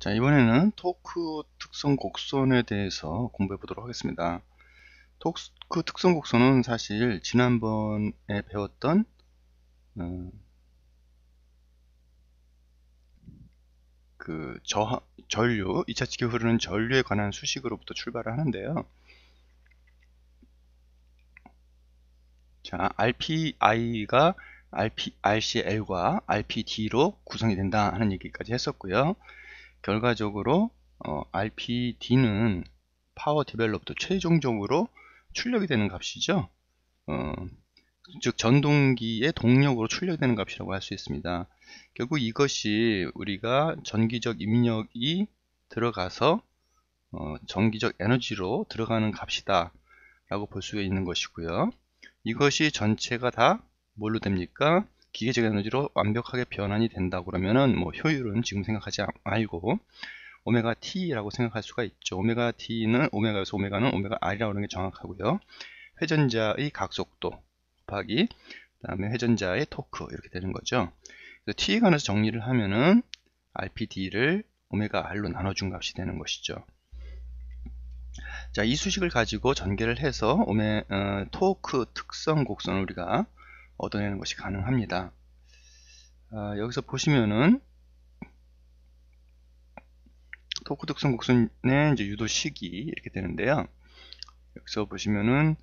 자 이번에는 토크 특성 곡선에 대해서 공부해 보도록 하겠습니다. 토크 특성 곡선은 사실 지난번에 배웠던 음, 그 저, 전류, 2차 측에 흐르는 전류에 관한 수식으로부터 출발을 하는데요. 자, RPI가 RP, RCL과 RPD로 구성이 된다 하는 얘기까지 했었고요. 결과적으로 어, RPD는 파워 디벨롭도 최종적으로 출력이 되는 값이죠. 어, 즉 전동기의 동력으로 출력되는 값이라고 할 수 있습니다. 결국 이것이 우리가 전기적 입력이 들어가서 어, 전기적 에너지로 들어가는 값이다 라고 볼 수 있는 것이고요. 이것이 전체가 다 뭘로 됩니까? 기계적 에너지로 완벽하게 변환이 된다 그러면은 뭐 효율은 지금 생각하지 말고 오메가 t라고 생각할 수가 있죠. 오메가 t는 오메가에서 오메가는 오메가 r이라고 하는 게 정확하고요. 회전자의 각속도 곱하기 그다음에 회전자의 토크 이렇게 되는 거죠. 그래서 t에 관해서 정리를 하면은 rpd를 오메가 r로 나눠준 값이 되는 것이죠. 자, 이 수식을 가지고 전개를 해서 오메 어, 토크 특성 곡선을 우리가 얻어내는 것이 가능합니다. 아, 여기서 보시면은 토크 특성 곡선의 이제 유도 시기 이렇게 되는데요. 여기서 보시면은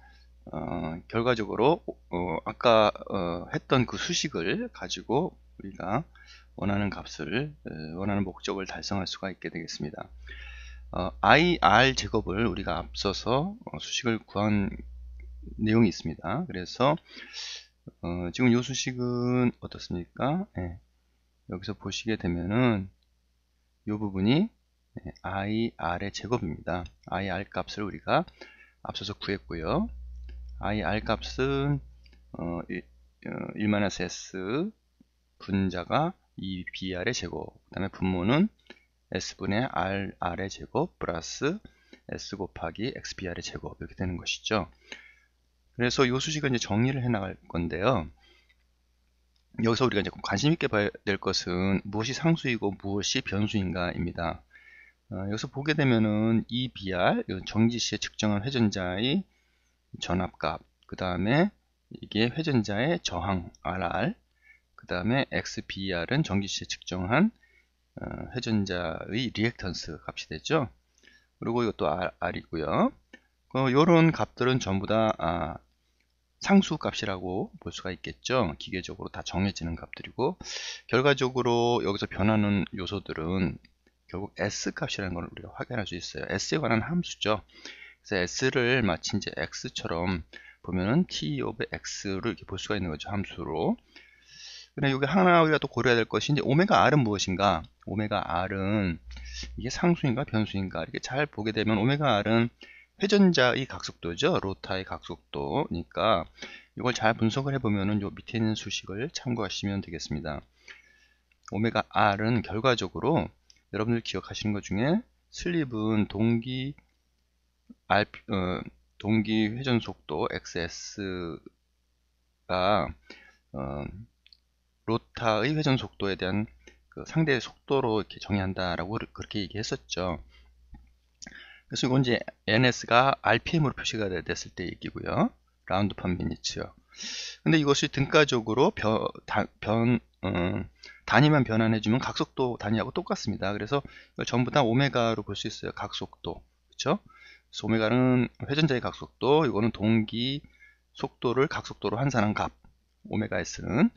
어, 결과적으로 어, 아까 어, 했던 그 수식을 가지고 우리가 원하는 값을 원하는 목적을 달성할 수가 있게 되겠습니다. 어, IR 제곱을 우리가 앞서서 어, 수식을 구한 내용이 있습니다. 그래서 어, 지금 요 수식은 어떻습니까? 예. 여기서 보시게 되면은 요 부분이 예, IR의 제곱입니다. IR 값을 우리가 앞서서 구했고요. IR 값은 어, 1, 어, 마 S 분자가 2BR의 제곱 그 다음에 분모는 S분의 RR의 제곱 플러스 S 곱하기 XBR의 제곱 이렇게 되는 것이죠. 그래서 이 수식을 이제 정리를 해 나갈 건데요. 여기서 우리가 이제 관심 있게 봐야 될 것은 무엇이 상수이고 무엇이 변수인가입니다. 어, 여기서 보게 되면은 EBR, 정지 시에 측정한 회전자의 전압값, 그 다음에 이게 회전자의 저항 RR, 그 다음에 XBR은 정지 시에 측정한 어, 회전자의 리액턴스 값이 되죠. 그리고 이것도 R이고요. 이런 어, 값들은 전부 다 아, 상수 값이라고 볼 수가 있겠죠. 기계적으로 다 정해지는 값들이고 결과적으로 여기서 변하는 요소들은 결국 S 값이라는 걸 우리가 확인할 수 있어요. S에 관한 함수죠. 그래서 S를 마치 이제 X처럼 보면은 T of X를 이렇게 볼 수가 있는 거죠. 함수로. 근데 여기 하나 우리가 또 고려해야 될 것이 이제 오메가 R은 무엇인가? 오메가 R은 이게 상수인가 변수인가? 이렇게 잘 보게 되면 오메가 R은 회전자의 각속도죠. 로타의 각속도니까 이걸 잘 분석을 해보면은 요 밑에 있는 수식을 참고하시면 되겠습니다. 오메가 R은 결과적으로 여러분들 기억하시는 것 중에 슬립은 동기 R, 어, 동기 회전 속도 XS가 어, 로타의 회전 속도에 대한 그 상대의 속도로 이렇게 정의한다라고 그렇게 얘기했었죠. 그래서 이건 이제 NS가 RPM으로 표시가 됐을 때 얘기고요. 라운드 펌미니치요 근데 이것이 등가적으로 변, 변 음, 단위만 변환해주면 각속도 단위하고 똑같습니다. 그래서 이걸 전부 다 오메가로 볼 수 있어요. 각속도. 그쵸? 그래서 오메가는 회전자의 각속도, 이거는 동기 속도를 각속도로 환산한 값. 오메가 S는.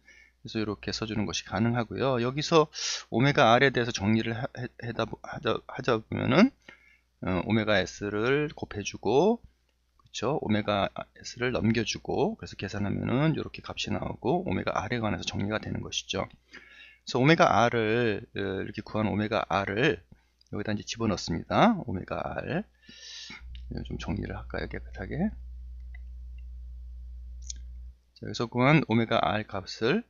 그래서 이렇게 써주는 것이 가능하고요. 여기서 오메가 R에 대해서 정리를 하다, 하다, 하자 보면은 어, 오메가 s를 곱해주고 그쵸 오메가 s를 넘겨주고 그래서 계산하면은 이렇게 값이 나오고 오메가 r에 관해서 정리가 되는 것이죠. 그래서 오메가 r을 어, 이렇게 구한 오메가 r을 여기다 이제 집어넣습니다. 오메가 r 좀 정리를 할까요 깨끗하게. 자, 여기서 구한 오메가 r 값을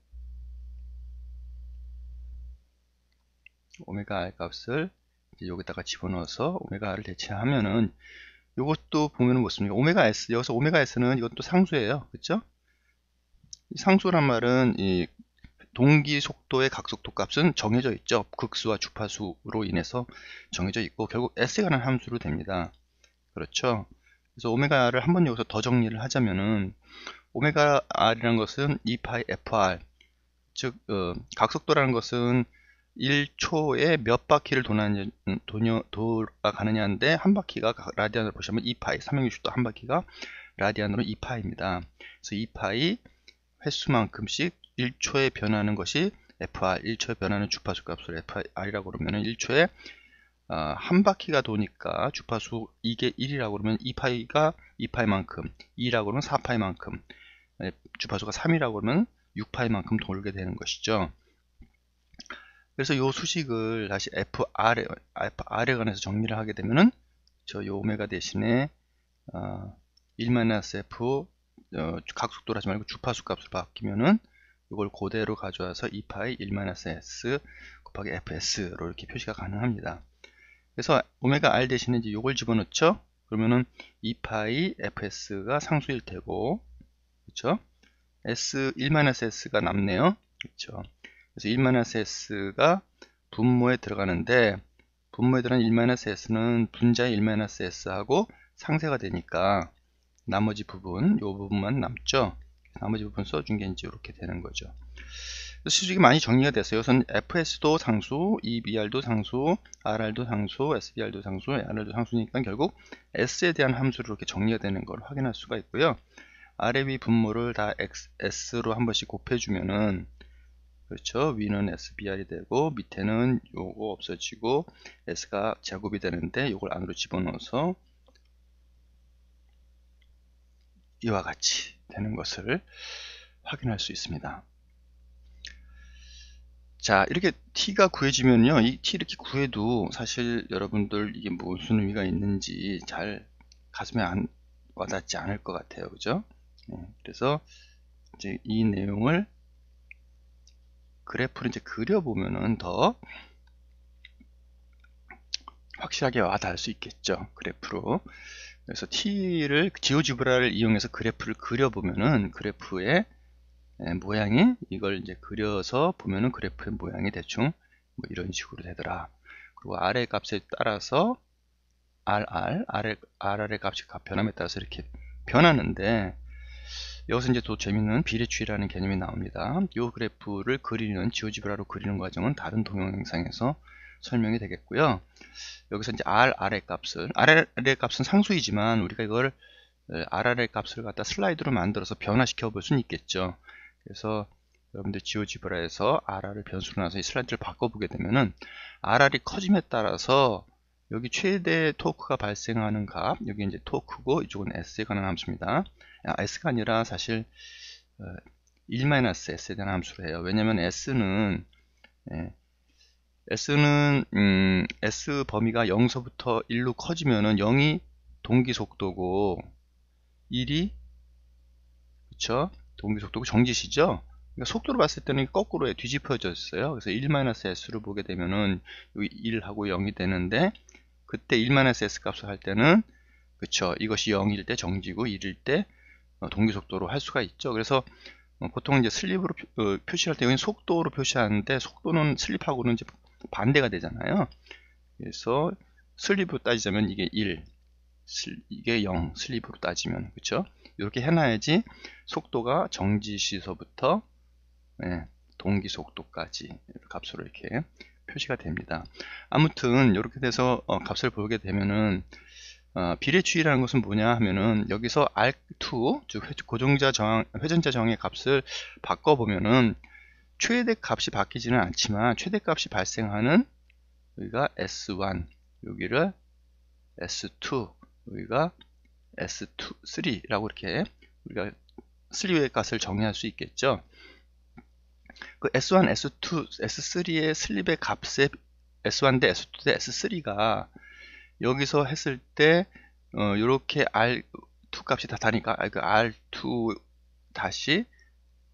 오메가 r 값을 여기다가 집어넣어서 오메가를 대체하면은 이것도 보면은 뭐습니까 오메가 S 여기서 오메가 S는 이것도 상수예요 그쵸 상수란 말은 이 동기 속도의 각속도 값은 정해져 있죠 극수와 주파수로 인해서 정해져 있고 결국 s 에 관한 함수로 됩니다 그렇죠 그래서 오메가를 한번 여기서 더 정리를 하자면은 오메가 R이라는 것은 2파이 FR 즉 어, 각속도라는 것은 1초에 몇 바퀴를 도나 돌아가느냐인데 한 바퀴가 라디안으로 보시면 2파이 360도 한 바퀴가 라디안으로 2파입니다. 이 그래서 2파이 횟수만큼씩 1초에 변하는 것이 FR 1초에 변하는 주파수 값을 FR이라고 그러면 1초에 어, 한 바퀴가 도니까 주파수 이게 1이라고 그러면 2파이가 2파이만큼 2라고 그러면 4파이만큼 예, 주파수가 3이라고 그러면 6파이만큼 돌게 되는 것이죠. 그래서 요 수식을 다시 f 아래 FR에 관해서 정리를 하게 되면은 저 요 오메가 대신에 어, 1-F 어, 각속도를 하지 말고 주파수 값으로 바뀌면은 이걸 그대로 가져와서 2파이 1-S 곱하기 FS로 이렇게 표시가 가능합니다. 그래서 오메가 R 대신에 이제 요걸 집어넣죠? 그러면은 2파이 FS가 상수일 테고 그렇죠? S 1-S가 남네요. 그렇죠? 그래서 1-s가 분모에 들어가는데 분모에 들어간 가 1-s는 분자의 1-s하고 상세가 되니까 나머지 부분, 요 부분만 남죠. 나머지 부분 써준 게 이제 이렇게 되는 거죠. 수직이 많이 정리가 됐어요. 우선 FS도 상수, EBR도 상수, RR도 상수, SBR도 상수, RR도 상수니까 결국 S에 대한 함수로 이렇게 정리가 되는 걸 확인할 수가 있고요. r 래위 분모를 다 S로 한 번씩 곱해주면은 그렇죠. 위는 SBR이 되고 밑에는 요거 없어지고 S가 제곱이 되는데 요걸 안으로 집어넣어서 이와 같이 되는 것을 확인할 수 있습니다. 자 이렇게 t가 구해지면요 이 t 이렇게 구해도 사실 여러분들 이게 무슨 의미가 있는지 잘 가슴에 안 와닿지 않을 것 같아요 그죠 네, 그래서 이제 이 내용을 그래프를 이제 그려보면은 더 확실하게 와닿을 수 있겠죠. 그래프로. 그래서 T를, 지오지브라를 이용해서 그래프를 그려보면은 그래프의 예, 모양이 이걸 이제 그려서 보면은 그래프의 모양이 대충 뭐 이런 식으로 되더라. 그리고 아래 값에 따라서 RR, RR의 값이 변함에 따라서 이렇게 변하는데 여기서 이제 또 재밌는 비례추이라는 개념이 나옵니다. 이 그래프를 그리는 지오지브라로 그리는 과정은 다른 동영상에서 설명이 되겠고요. 여기서 이제 R, R의 값을 R의 값은 상수이지만 우리가 이걸 R, R의 값을 갖다 슬라이드로 만들어서 변화시켜 볼 수는 있겠죠. 그래서 여러분들 지오지브라에서 RR을 변수로 나서 이 슬라이드를 바꿔보게 되면은 RR이 커짐에 따라서 여기 최대 토크가 발생하는 값, 여기 이제 토크고 이쪽은 S에 관한 함수입니다. s가 아니라 사실 1-s에 어, 대한 함수해요 왜냐면 하 s는 예, s는 음, s 범위가 0서부터 1로 커지면은 0이 동기 속도고 1이 그쵸 동기 속도고 정지시죠. 그러니까 속도로 봤을 때는 거꾸로 뒤집혀져 있어요. 그래서 1-s를 보게 되면은 여기 1하고 0이 되는데 그때 1-s 값을 할 때는 그쵸 이것이 0일 때 정지고 1일 때 어, 동기 속도로 할 수가 있죠. 그래서 어, 보통 이제 슬립으로 어, 표시할 때 여기 속도로 표시하는데 속도는 슬립하고는 이제 반대가 되잖아요. 그래서 슬립으로 따지자면 이게 1, 이게 0 슬립으로 따지면 그렇죠? 이렇게 해놔야지 속도가 정지 시서부터 예, 동기 속도까지 값으로 이렇게 표시가 됩니다. 아무튼 이렇게 돼서 값을 보게 되면은 어, 비례추이라는 것은 뭐냐 하면은 여기서 r 2즉 고정자 저항 회전자 저항의 값을 바꿔 보면은 최대 값이 바뀌지는 않지만 최대 값이 발생하는 여기가 s1 여기를 s2 여기가 s2 3라고 이렇게 우리가 슬리의 값을 정의할 수 있겠죠. 그 S1, S2, S3의 슬립의 값에 S1 대 S2 대 S3가 여기서 했을 때 어, 이렇게 R2 값이 다 다니까 아, 그 R2 다시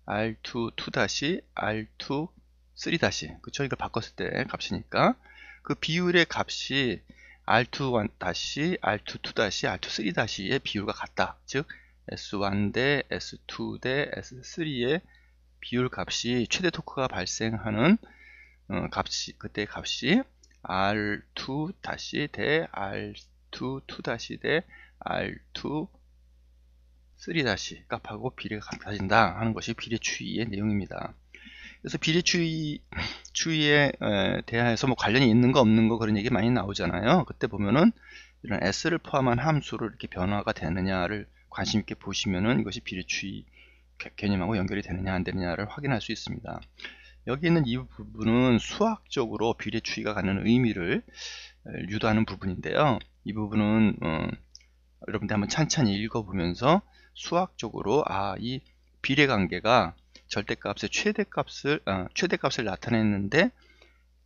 R2 2 다시 R2 3 다시 그쵸 이걸 바꿨을 때 값이니까 그 비율의 값이 R2 1 다시 R2 2 다시 R2 3 다시의 비율과 같다 즉 S1 대 S2 대 S3의 비율 값이 최대 토크가 발생하는 어, 값이 그때 값이 R2 다시 대 R2 2 다시 대 R2 3 다시 값하고 비례가 같아진다 하는 것이 비례 추이의 내용입니다. 그래서 비례 추이 추이에 대해서 뭐 관련이 있는 거 없는 거 그런 얘기 많이 나오잖아요. 그때 보면은 이런 s를 포함한 함수로 이렇게 변화가 되느냐를 관심 있게 보시면은 이것이 비례 추이 개념하고 연결이 되느냐 안 되느냐를 확인할 수 있습니다. 여기 있는 이 부분은 수학적으로 비례 추이가 갖는 의미를 유도하는 부분인데요. 이 부분은 어, 여러분들 한번 찬찬히 읽어보면서 수학적으로 아 이 비례 관계가 절대값의 최대값을 아, 최대값을 나타냈는데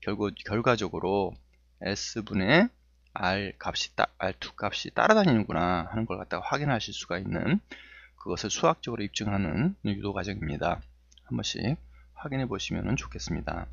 결국 결과적으로 s 분의 r 값이 따, r2 값이 따라다니는구나 하는 걸 갖다가 확인하실 수가 있는 그것을 수학적으로 입증하는 유도 과정입니다. 한 번씩 확인해 보시면 좋겠습니다.